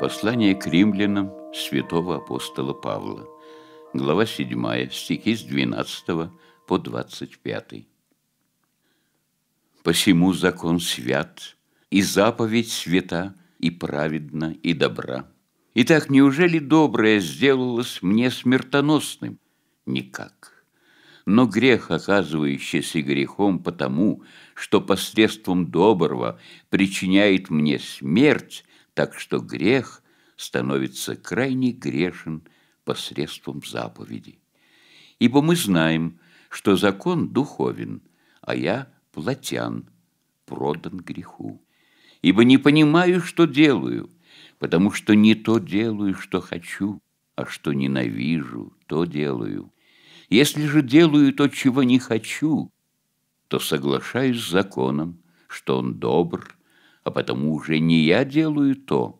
Послание к римлянам святого апостола Павла. Глава 7, стихи с 12 по 25. «Посему закон свят, и заповедь свята, и праведна, и добра. Итак, неужели доброе сделалось мне смертоносным? Никак» но грех, оказывающийся грехом потому, что посредством доброго причиняет мне смерть, так что грех становится крайне грешен посредством заповеди. Ибо мы знаем, что закон духовен, а я платян, продан греху. Ибо не понимаю, что делаю, потому что не то делаю, что хочу, а что ненавижу, то делаю. Если же делаю то, чего не хочу, то соглашаюсь с законом, что он добр а потому уже не я делаю то,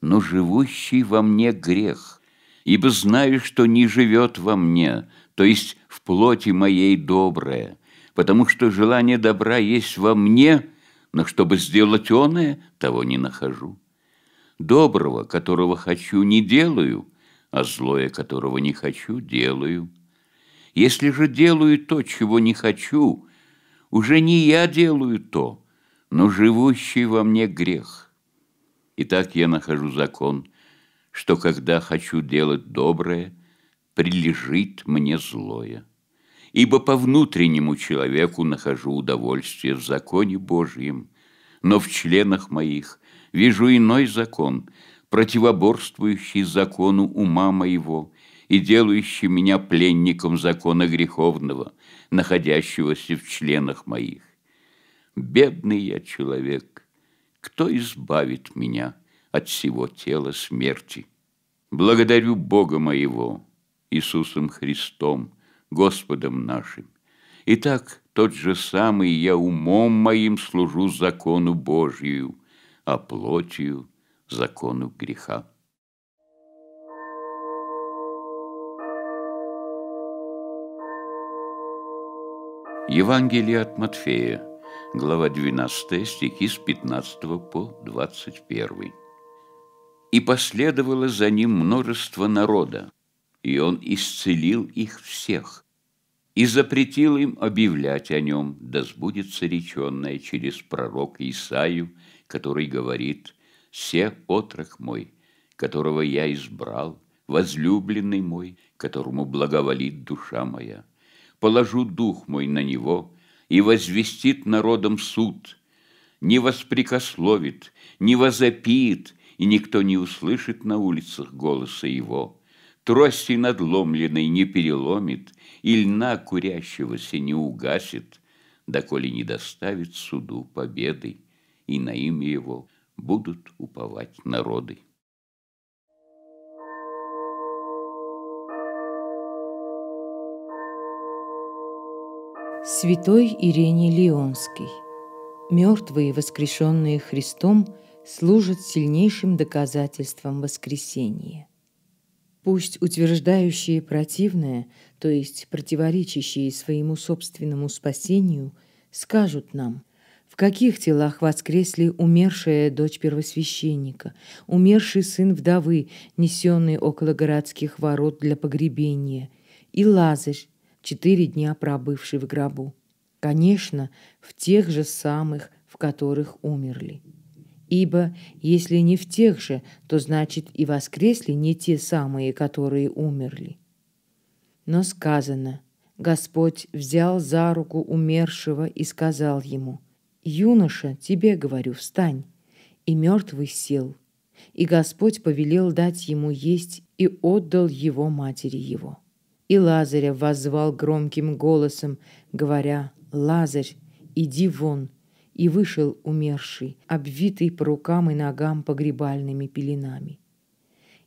но живущий во мне грех, ибо знаю, что не живет во мне, то есть в плоти моей доброе, потому что желание добра есть во мне, но чтобы сделать оное, того не нахожу. Доброго, которого хочу, не делаю, а злое, которого не хочу, делаю. Если же делаю то, чего не хочу, уже не я делаю то, но живущий во мне грех. и так я нахожу закон, что когда хочу делать доброе, прилежит мне злое. Ибо по внутреннему человеку нахожу удовольствие в законе Божьем, но в членах моих вижу иной закон, противоборствующий закону ума моего и делающий меня пленником закона греховного, находящегося в членах моих. Бедный я человек, кто избавит меня от всего тела смерти? Благодарю Бога моего, Иисусом Христом, Господом нашим. Итак, тот же самый я умом моим служу закону Божию, а плотью – закону греха. Евангелие от Матфея, глава 12, стихи с 15 по 21. «И последовало за ним множество народа, и он исцелил их всех, и запретил им объявлять о нем, да сбудется реченное через пророк Исаию, который говорит, «Се отрок мой, которого я избрал, возлюбленный мой, которому благоволит душа моя. Положу дух мой на него» и возвестит народом суд, не воспрекословит, не возопит, и никто не услышит на улицах голоса его. Трости надломленной не переломит, и льна курящегося не угасит, доколе не доставит суду победы, и на имя его будут уповать народы. Святой Ирине Леонский. Мертвые, воскрешенные Христом, служат сильнейшим доказательством воскресения. Пусть утверждающие противное, то есть противоречащие своему собственному спасению, скажут нам, в каких телах воскресли умершая дочь первосвященника, умерший сын вдовы, несенный около городских ворот для погребения, и Лазарь, четыре дня пробывший в гробу. Конечно, в тех же самых, в которых умерли. Ибо если не в тех же, то значит и воскресли не те самые, которые умерли. Но сказано, Господь взял за руку умершего и сказал ему, «Юноша, тебе, говорю, встань». И мертвый сел, и Господь повелел дать ему есть и отдал его матери его и Лазаря воззвал громким голосом, говоря «Лазарь, иди вон!» И вышел умерший, обвитый по рукам и ногам погребальными пеленами.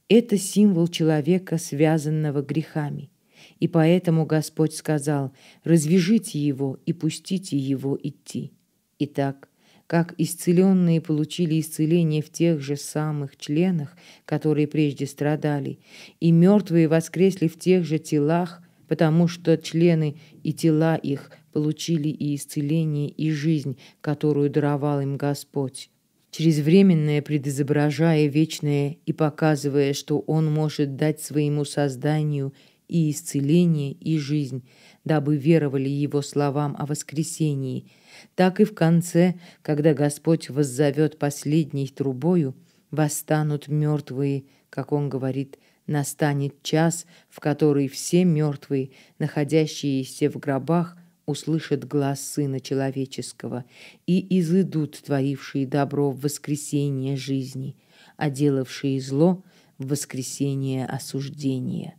Это символ человека, связанного грехами. И поэтому Господь сказал «Развяжите его и пустите его идти». Итак, как исцеленные получили исцеление в тех же самых членах, которые прежде страдали, и мертвые воскресли в тех же телах, потому что члены и тела их получили и исцеление, и жизнь, которую даровал им Господь чрезвременное предизображая вечное и показывая, что он может дать своему созданию и исцеление, и жизнь, дабы веровали его словам о воскресении – так и в конце, когда Господь воззовет последней трубою, восстанут мертвые, как он говорит, настанет час, в который все мертвые, находящиеся в гробах, услышат глаз Сына Человеческого, и изыдут творившие добро в воскресение жизни, а делавшие зло в воскресение осуждения.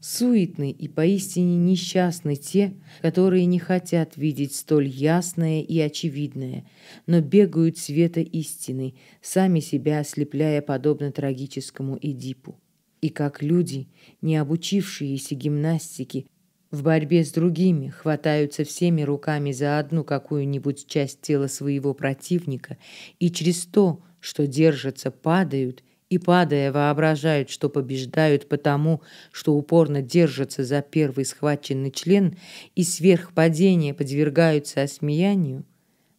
Суетны и поистине несчастны те, которые не хотят видеть столь ясное и очевидное, но бегают света истины, сами себя ослепляя подобно трагическому Эдипу. И как люди, не обучившиеся гимнастике, в борьбе с другими хватаются всеми руками за одну какую-нибудь часть тела своего противника и через то, что держатся, падают – и, падая, воображают, что побеждают потому, что упорно держатся за первый схваченный член и сверхпадения подвергаются осмеянию,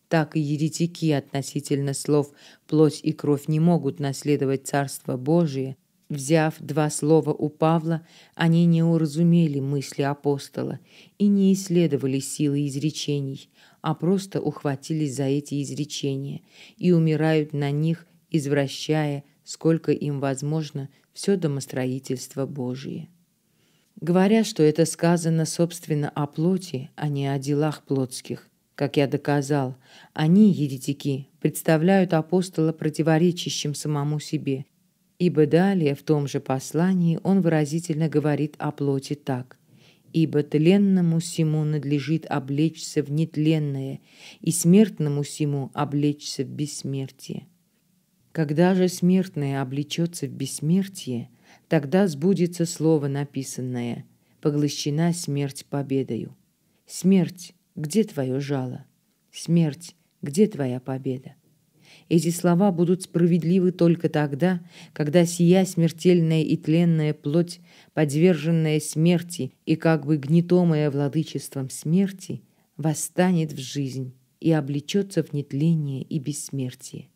так и еретики относительно слов «плоть и кровь» не могут наследовать Царство Божие, Взяв два слова у Павла, они не уразумели мысли апостола и не исследовали силы изречений, а просто ухватились за эти изречения и умирают на них, извращая сколько им возможно, все домостроительство Божие. Говоря, что это сказано, собственно, о плоти, а не о делах плотских, как я доказал, они, еретики, представляют апостола противоречащим самому себе, ибо далее в том же послании он выразительно говорит о плоти так ибо тленному сему надлежит облечься в нетленное, и смертному сему облечься в бессмертие. Когда же смертное облечется в бессмертие, тогда сбудется слово написанное «Поглощена смерть победою». «Смерть, где твое жало? Смерть, где твоя победа?» Эти слова будут справедливы только тогда, когда сия смертельная и тленная плоть, подверженная смерти и как бы гнетомая владычеством смерти, восстанет в жизнь и облечется в нетление и бессмертие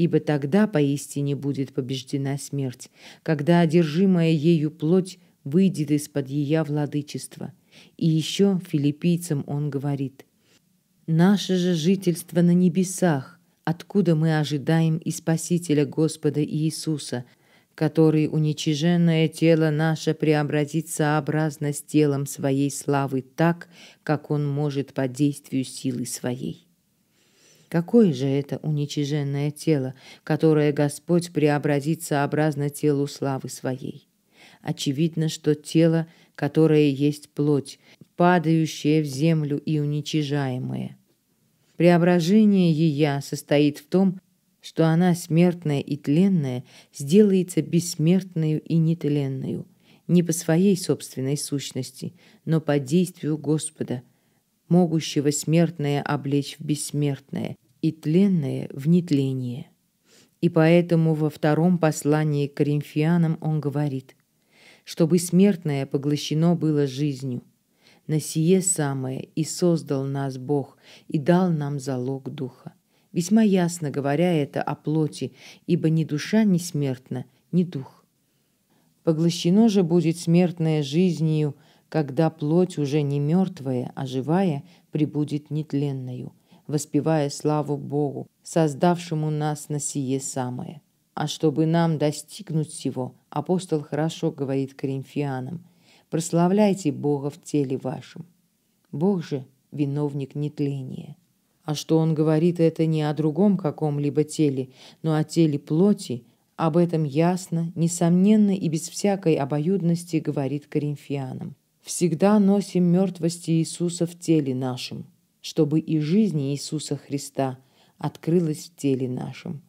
ибо тогда поистине будет побеждена смерть, когда одержимая ею плоть выйдет из-под ее владычества. И еще филиппийцам он говорит, «Наше же жительство на небесах, откуда мы ожидаем и Спасителя Господа Иисуса, который уничиженное тело наше преобразит сообразно с телом своей славы так, как он может по действию силы своей. Какое же это уничиженное тело, которое Господь преобразит сообразно телу славы своей? Очевидно, что тело, которое есть плоть, падающее в землю и уничижаемое. Преображение ее состоит в том, что она смертная и тленная сделается бессмертную и нетленную, не по своей собственной сущности, но по действию Господа – могущего смертное облечь в бессмертное и тленное в нетление. И поэтому во втором послании к коринфянам он говорит, чтобы смертное поглощено было жизнью. На сие самое и создал нас Бог, и дал нам залог Духа. Весьма ясно говоря это о плоти, ибо ни душа не смертна, ни дух. Поглощено же будет смертное жизнью – когда плоть уже не мертвая, а живая, прибудет нетленною, воспевая славу Богу, создавшему нас на сие самое. А чтобы нам достигнуть всего, апостол хорошо говорит коринфянам, прославляйте Бога в теле вашем. Бог же – виновник нетления. А что он говорит, это не о другом каком-либо теле, но о теле плоти, об этом ясно, несомненно и без всякой обоюдности говорит коринфянам всегда носим мертвости Иисуса в теле нашем, чтобы и жизнь Иисуса Христа открылась в теле нашем.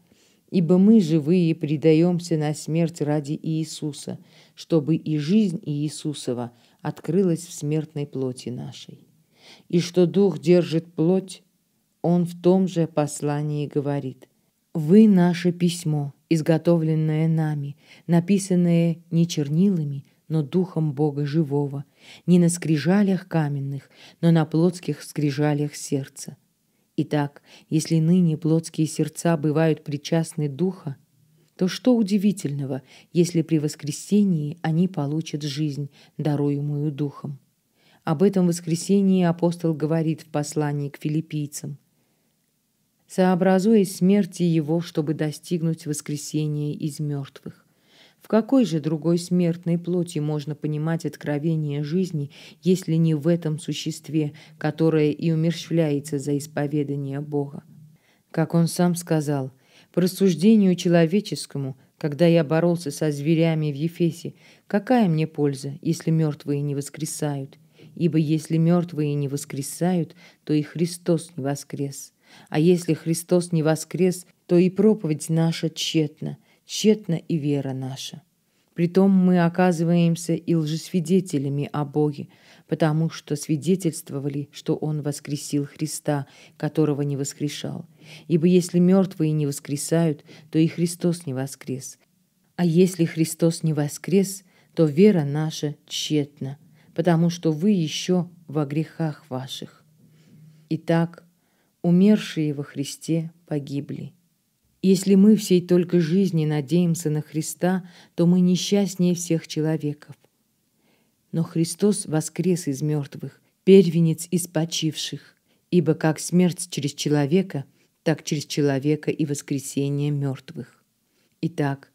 Ибо мы, живые, предаемся на смерть ради Иисуса, чтобы и жизнь Иисусова открылась в смертной плоти нашей. И что Дух держит плоть, Он в том же послании говорит. «Вы наше письмо, изготовленное нами, написанное не чернилами, но Духом Бога Живого, не на скрижалях каменных, но на плотских скрижалях сердца. Итак, если ныне плотские сердца бывают причастны Духа, то что удивительного, если при воскресении они получат жизнь, даруемую Духом? Об этом воскресении апостол говорит в послании к филиппийцам. «Сообразуясь смерти Его, чтобы достигнуть воскресения из мертвых». В какой же другой смертной плоти можно понимать откровение жизни, если не в этом существе, которое и умерщвляется за исповедание Бога? Как он сам сказал, по рассуждению человеческому, когда я боролся со зверями в Ефесе, какая мне польза, если мертвые не воскресают? Ибо если мертвые не воскресают, то и Христос не воскрес. А если Христос не воскрес, то и проповедь наша тщетна – Тщетна и вера наша. Притом мы оказываемся и лжесвидетелями о Боге, потому что свидетельствовали, что Он воскресил Христа, которого не воскрешал. Ибо если мертвые не воскресают, то и Христос не воскрес. А если Христос не воскрес, то вера наша тщетна, потому что вы еще во грехах ваших. Итак, умершие во Христе погибли – если мы всей только жизни надеемся на Христа, то мы несчастнее всех человеков. Но Христос воскрес из мертвых, первенец из почивших, ибо как смерть через человека, так через человека и воскресение мертвых. Итак,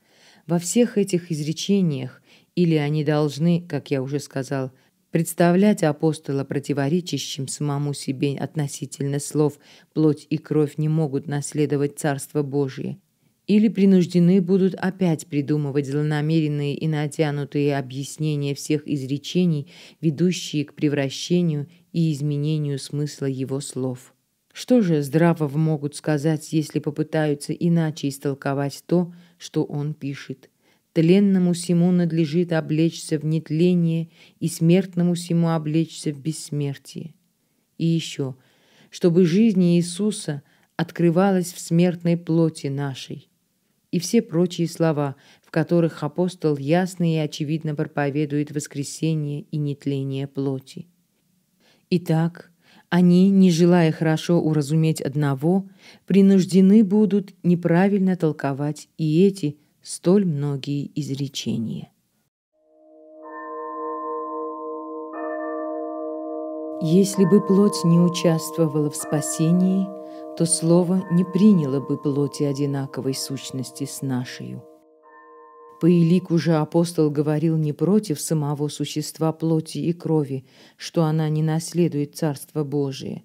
во всех этих изречениях, или они должны, как я уже сказал, Представлять апостола противоречащим самому себе относительно слов «плоть и кровь не могут наследовать Царство Божие» или принуждены будут опять придумывать злонамеренные и натянутые объяснения всех изречений, ведущие к превращению и изменению смысла его слов. Что же здравов могут сказать, если попытаются иначе истолковать то, что он пишет? Тленному сему надлежит облечься в нетление, и смертному сему облечься в бессмертие. И еще, чтобы жизнь Иисуса открывалась в смертной плоти нашей. И все прочие слова, в которых апостол ясно и очевидно проповедует воскресение и нетление плоти. Итак, они, не желая хорошо уразуметь одного, принуждены будут неправильно толковать и эти – столь многие изречения. Если бы плоть не участвовала в спасении, то слово не приняло бы плоти одинаковой сущности с нашей. По Илику же апостол говорил не против самого существа плоти и крови, что она не наследует Царство Божие,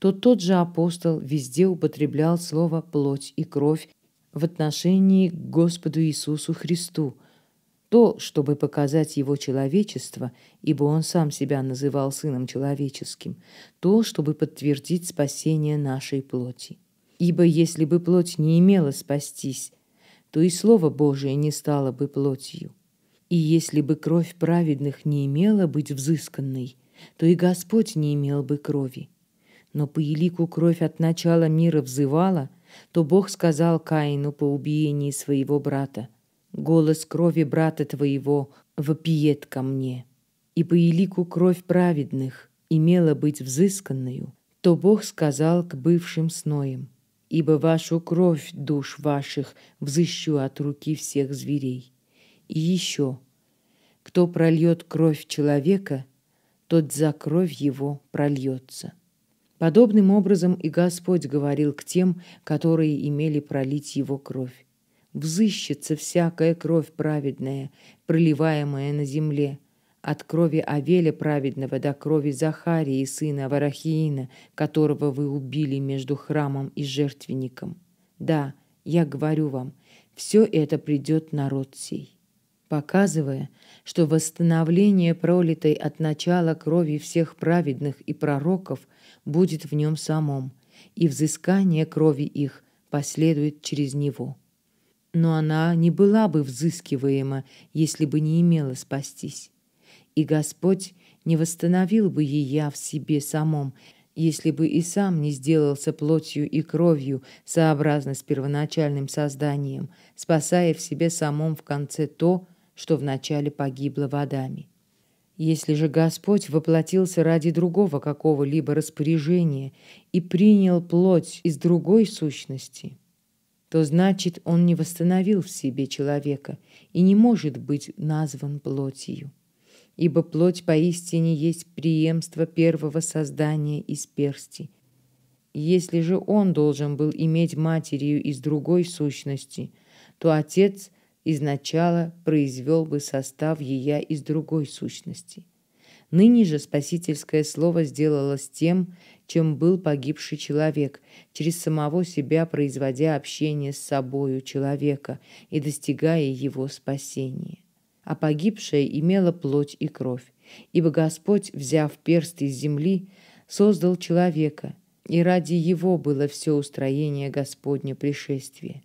то тот же апостол везде употреблял слово «плоть и кровь» в отношении к Господу Иисусу Христу, то, чтобы показать Его человечество, ибо Он сам себя называл Сыном Человеческим, то, чтобы подтвердить спасение нашей плоти. Ибо если бы плоть не имела спастись, то и Слово Божие не стало бы плотью. И если бы кровь праведных не имела быть взысканной, то и Господь не имел бы крови. Но по елику кровь от начала мира взывала – то Бог сказал Каину по убиении своего брата, «Голос крови брата твоего вопиет ко мне». И по елику кровь праведных имела быть взысканную, то Бог сказал к бывшим сноем, «Ибо вашу кровь душ ваших взыщу от руки всех зверей». И еще, кто прольет кровь человека, тот за кровь его прольется. Подобным образом и Господь говорил к тем, которые имели пролить его кровь. Взыщется всякая кровь праведная, проливаемая на земле, от крови Авеля праведного до крови Захарии, сына Варахиина, которого вы убили между храмом и жертвенником. Да, я говорю вам, все это придет народ сей показывая, что восстановление пролитой от начала крови всех праведных и пророков – будет в нем самом, и взыскание крови их последует через него. Но она не была бы взыскиваема, если бы не имела спастись. И Господь не восстановил бы ее в себе самом, если бы и сам не сделался плотью и кровью, сообразно с первоначальным созданием, спасая в себе самом в конце то, что вначале погибло водами. Если же Господь воплотился ради другого какого-либо распоряжения и принял плоть из другой сущности, то значит, Он не восстановил в себе человека и не может быть назван плотью. Ибо плоть поистине есть преемство первого создания из персти. Если же он должен был иметь материю из другой сущности, то Отец – изначала произвел бы состав ея из другой сущности. Ныне же спасительское слово сделалось тем, чем был погибший человек, через самого себя производя общение с собою человека и достигая его спасения. А погибшая имела плоть и кровь, ибо Господь, взяв перст из земли, создал человека, и ради его было все устроение Господне пришествия.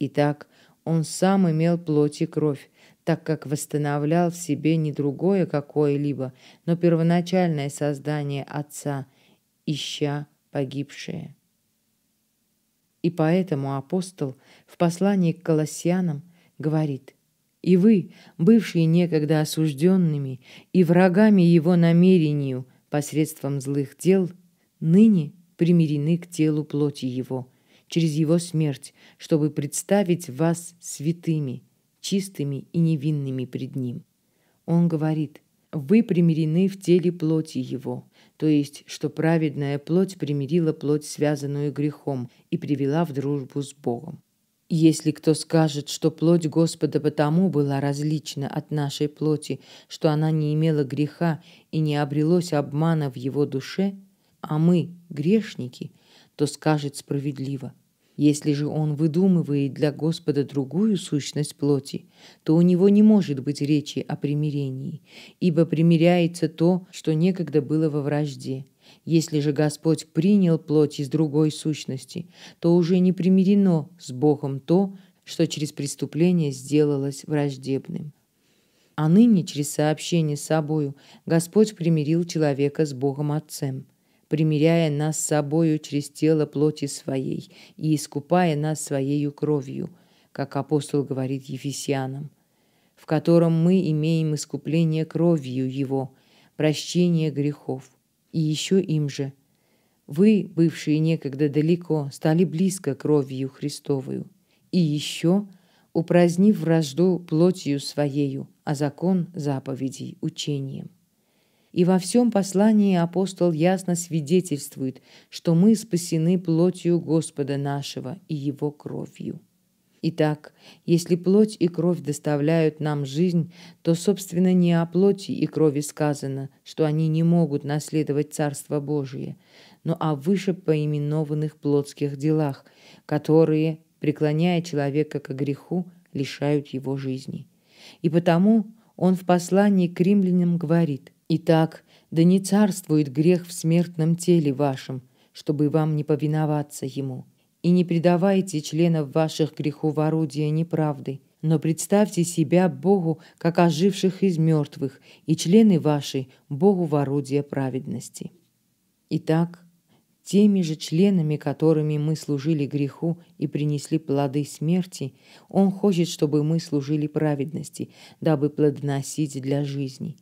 Итак, он сам имел плоть и кровь, так как восстанавливал в себе не другое какое-либо, но первоначальное создание Отца, ища погибшее. И поэтому апостол в послании к колоссянам говорит «И вы, бывшие некогда осужденными и врагами его намерению посредством злых дел, ныне примирены к телу плоти его» через его смерть, чтобы представить вас святыми, чистыми и невинными пред ним. Он говорит, «Вы примирены в теле плоти его», то есть, что праведная плоть примирила плоть, связанную грехом, и привела в дружбу с Богом. Если кто скажет, что плоть Господа потому была различна от нашей плоти, что она не имела греха и не обрелось обмана в его душе, а мы, грешники, то скажет справедливо. Если же он выдумывает для Господа другую сущность плоти, то у него не может быть речи о примирении, ибо примиряется то, что некогда было во вражде. Если же Господь принял плоть из другой сущности, то уже не примирено с Богом то, что через преступление сделалось враждебным. А ныне через сообщение с собою Господь примирил человека с Богом Отцем – примиряя нас с собою через тело плоти своей и искупая нас своею кровью, как апостол говорит Ефесянам, в котором мы имеем искупление кровью его, прощение грехов. И еще им же вы, бывшие некогда далеко, стали близко кровью Христовую, И еще, упразднив вражду плотью своею, а закон заповедей учением. И во всем послании апостол ясно свидетельствует, что мы спасены плотью Господа нашего и его кровью. Итак, если плоть и кровь доставляют нам жизнь, то, собственно, не о плоти и крови сказано, что они не могут наследовать Царство Божие, но о выше поименованных плотских делах, которые, преклоняя человека к греху, лишают его жизни. И потому он в послании к римлянам говорит – Итак, да не царствует грех в смертном теле вашем, чтобы вам не повиноваться ему. И не предавайте членов ваших греху в орудие неправды, но представьте себя Богу, как оживших из мертвых, и члены ваши Богу в орудие праведности. Итак, теми же членами, которыми мы служили греху и принесли плоды смерти, Он хочет, чтобы мы служили праведности, дабы плодоносить для жизни.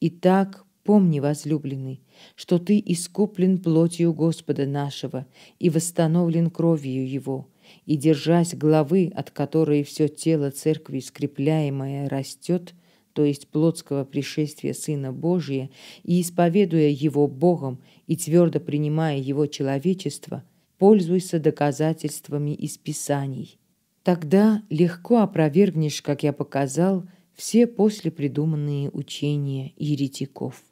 Итак, помни, возлюбленный, что ты искуплен плотью Господа нашего и восстановлен кровью Его, и, держась главы, от которой все тело церкви скрепляемое растет, то есть плотского пришествия Сына Божия, и исповедуя Его Богом и твердо принимая Его человечество, пользуйся доказательствами из Писаний. Тогда легко опровергнешь, как я показал, – все после придуманные учения еретиков.